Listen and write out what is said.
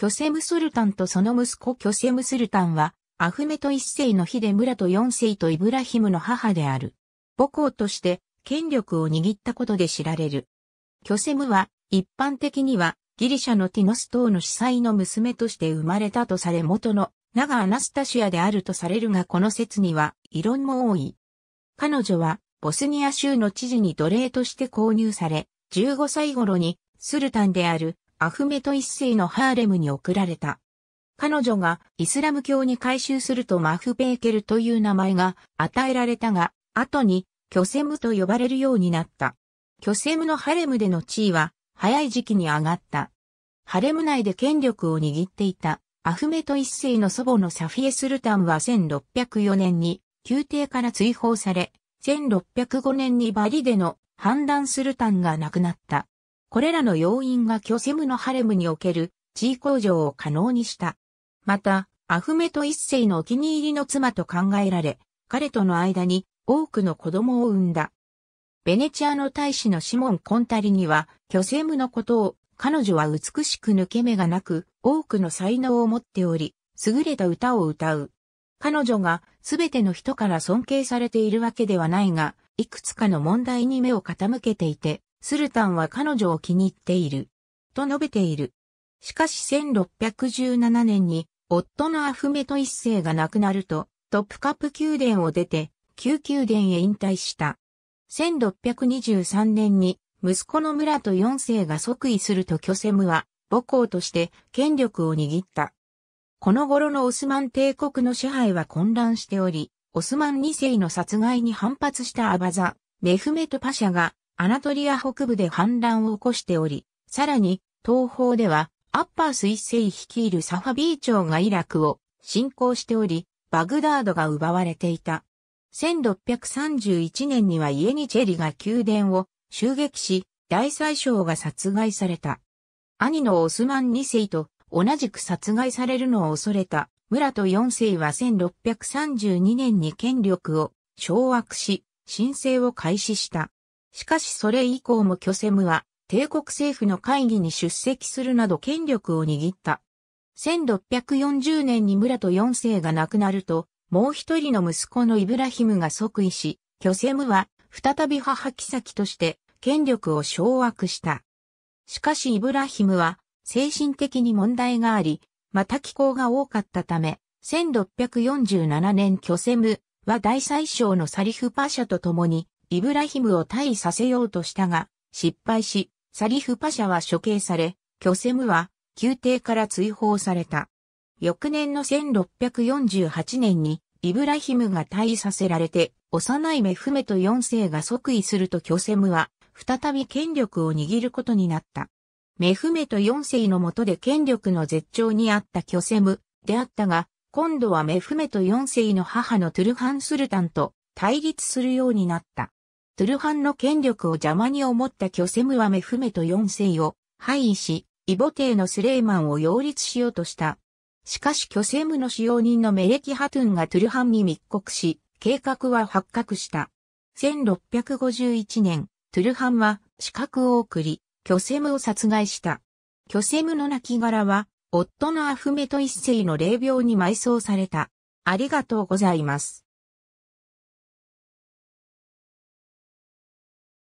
キョセムスルタンとその息子キョセムスルタンは、アフメト一世のヒデ村と四世とイブラヒムの母である。母校として権力を握ったことで知られる。キョセムは、一般的には、ギリシャのティノス島の司祭の娘として生まれたとされ元のナガ・アナスタシアであるとされるがこの説には異論も多い。彼女はボスニア州の知事に奴隷として購入され、15歳頃にスルタンであるアフメト一世のハーレムに送られた。彼女がイスラム教に改宗するとマフベーケルという名前が与えられたが、後に巨セムと呼ばれるようになった。巨セムのハレムでの地位は早い時期に上がった。ハレム内で権力を握っていたアフメト一世の祖母のサフィエスルタンは1604年に宮廷から追放され、1605年にバリでの反乱スルタンが亡くなった。これらの要因が巨セムのハレムにおける地位向上を可能にした。また、アフメト一世のお気に入りの妻と考えられ、彼との間に多くの子供を産んだ。ベネチアの大使のシモン・コンタリには、巨セムのことを、彼女は美しく抜け目がなく、多くの才能を持っており、優れた歌を歌う。彼女がすべての人から尊敬されているわけではないが、いくつかの問題に目を傾けていて、スルタンは彼女を気に入っている。と述べている。しかし1617年に、夫のアフメト一世が亡くなると、トップカップ宮殿を出て、旧宮殿へ引退した。1623年に、息子の村と四世が即位すると巨セムは、母校として権力を握った。この頃のオスマン帝国の支配は混乱しており、オスマン二世の殺害に反発したアバザ、メフメトパシャがアナトリア北部で反乱を起こしており、さらに、東方では、アッパース一世率いるサファビー朝がイラクを侵攻しており、バグダードが奪われていた。1631年にはイエニチェリが宮殿を襲撃し、大宰相が殺害された。兄のオスマン2世と同じく殺害されるのを恐れた村と4世は1632年に権力を掌握し、申請を開始した。しかしそれ以降も巨セムは帝国政府の会議に出席するなど権力を握った。1640年に村と四世が亡くなると、もう一人の息子のイブラヒムが即位し、巨セムは再び母妃として権力を掌握した。しかしイブラヒムは精神的に問題があり、また気候が多かったため、1647年巨セムは大宰相のサリフパーシャと共にイブラヒムを退位させようとしたが、失敗し、サリフパシャは処刑され、キョセムは宮廷から追放された。翌年の1648年にイブラヒムが退位させられて、幼いメフメト4世が即位するとキョセムは、再び権力を握ることになった。メフメト4世の下で権力の絶頂にあったキョセムであったが、今度はメフメト4世の母のトゥルハンスルタンと対立するようになった。トゥルハンの権力を邪魔に思った巨セムはメフメト4世を廃位し、異母帝のスレイマンを擁立しようとした。しかし巨セムの使用人のメレキハトゥンがトゥルハンに密告し、計画は発覚した。1651年、トゥルハンは資格を送り、巨セムを殺害した。巨セムの亡骸は、夫のアフメト一世の霊廟に埋葬された。ありがとうございます。